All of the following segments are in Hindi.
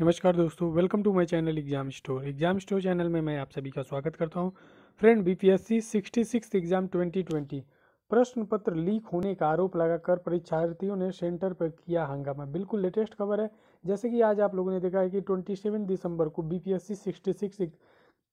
नमस्कार दोस्तों welcome to my channel exam store exam store channel में मैं आप सभी का स्वागत करता हूं फ्रेंड बीपीएससी 66 एग्जाम 2020 प्रश्न पत्र लीक होने का आरोप लगाकर परीक्षार्थियों ने सेंटर पर किया हंगामा बिल्कुल लेटेस्ट खबर है जैसे कि आज आप लोगों ने देखा है कि ट्वेंटी दिसंबर को बी पी एस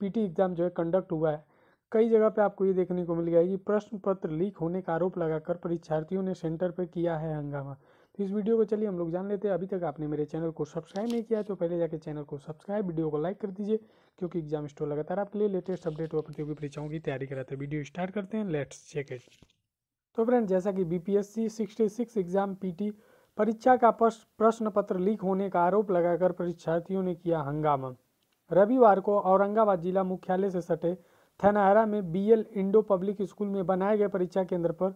एग्जाम जो है कंडक्ट हुआ है कई जगह पर आपको ये देखने को मिल गया है कि प्रश्न पत्र लीक होने का आरोप लगाकर परीक्षार्थियों ने सेंटर पर किया है हंगामा तो इस वीडियो को चलिए हम लोग जान लेते हैं अभी तक आपने मेरे चैनल को सब्सक्राइब नहीं किया तो पहले जाके चैनल को सब्सक्राइब वीडियो को लाइक कर दीजिए क्योंकि एग्जाम स्टोर लगातार आपके लिए लेटेस्ट अपडेट और प्रतियोगी परीक्षाओं की तैयारी कराते हैं वीडियो स्टार्ट करते हैं लेट्स चेक इट तो फ्रेंड जैसा कि बीपीएससी 66 एग्जाम पीटी परीक्षा का प्रश्न पत्र लीक होने का आरोप लगाकर परीक्षार्थियों ने किया हंगामा रविवार को औरंगाबाद जिला मुख्यालय से सटे थनहरा में बीएल इंडो पब्लिक स्कूल में बनाए गए परीक्षा केंद्र पर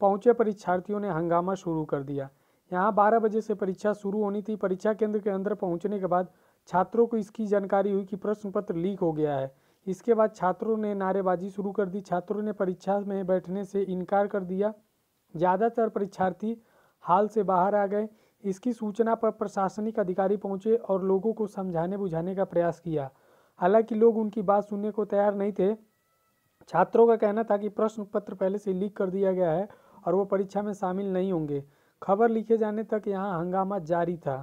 पहुंचे परीक्षार्थियों ने हंगामा शुरू कर दिया यहाँ बारह बजे से परीक्षा शुरू होनी थी परीक्षा केंद्र के अंदर पहुँचने के बाद छात्रों को इसकी जानकारी हुई कि प्रश्न पत्र लीक हो गया है इसके बाद छात्रों ने नारेबाजी शुरू कर दी छात्रों ने परीक्षा में बैठने से इनकार कर दिया ज़्यादातर परीक्षार्थी हाल से बाहर आ गए इसकी सूचना पर प्रशासनिक अधिकारी पहुंचे और लोगों को समझाने बुझाने का प्रयास किया हालांकि लोग उनकी बात सुनने को तैयार नहीं थे छात्रों का कहना था कि प्रश्न पत्र पहले से लीक कर दिया गया है और वो परीक्षा में शामिल नहीं होंगे खबर लिखे जाने तक यहाँ हंगामा जारी था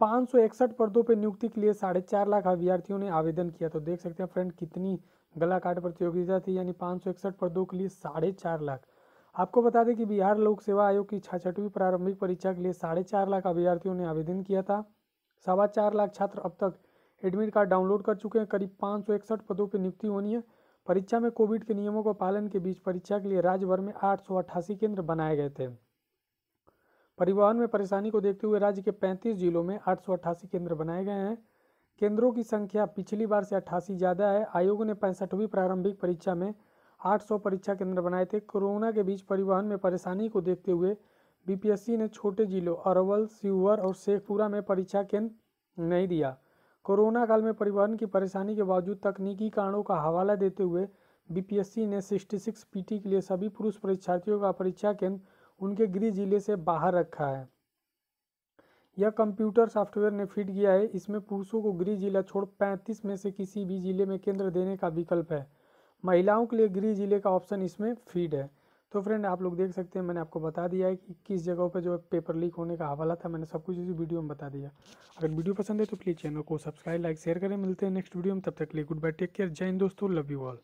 पाँच सौ इकसठ पदों पर नियुक्ति के लिए साढ़े चार लाख अभ्यर्थियों ने आवेदन किया तो देख सकते हैं फ्रेंड कितनी काट प्रतियोगिता थी यानी पाँच सौ इकसठ पदों के लिए साढ़े चार लाख आपको बता दें कि बिहार लोक सेवा आयोग की छाछठवीं प्रारंभिक परीक्षा के लिए साढ़े चार लाख अभ्यर्थियों ने आवेदन किया था सवा चार लाख छात्र अब तक एडमिट कार्ड डाउनलोड कर चुके हैं करीब पाँच सौ इकसठ पदों पर नियुक्ति होनी है परीक्षा में कोविड के नियमों का पालन के बीच परीक्षा के लिए राज्य भर में आठ केंद्र बनाए गए थे परिवहन में परेशानी को देखते हुए राज्य के 35 जिलों में आठ केंद्र बनाए गए हैं केंद्रों की संख्या पिछली बार से अट्ठासी ज़्यादा है आयोग ने पैंसठवीं प्रारंभिक परीक्षा में 800 परीक्षा केंद्र बनाए थे कोरोना के बीच परिवहन में परेशानी को देखते हुए बीपीएससी ने छोटे जिलों अरवल सीवर और शेखपुरा में परीक्षा केंद्र नहीं दिया कोरोना काल में परिवहन की परेशानी के बावजूद तकनीकी कारणों का हवाला देते हुए बीपीएससी ने 66 पीटी के लिए सभी पुरुष परीक्षार्थियों का परीक्षा केंद्र उनके गृह जिले से बाहर रखा है यह कंप्यूटर सॉफ्टवेयर ने फिट किया है इसमें पुरुषों को गृह जिला छोड़ 35 में से किसी भी जिले में केंद्र देने का विकल्प है महिलाओं के लिए गृह जिले का ऑप्शन इसमें फीड है तो फ्रेंड आप लोग देख सकते हैं मैंने आपको बता दिया है कि किस जगह पर जो पेपर लीक होने का हवाला था मैंने सब कुछ इसी वीडियो में बता दिया अगर वीडियो पसंद है तो प्लीज़ चैनल को सब्सक्राइब लाइक शेयर करें मिलते हैं नेक्स्ट वीडियो में तब तक लिए गुड बाय टेक केयर जय हिंद दोस्तों लव यू ऑल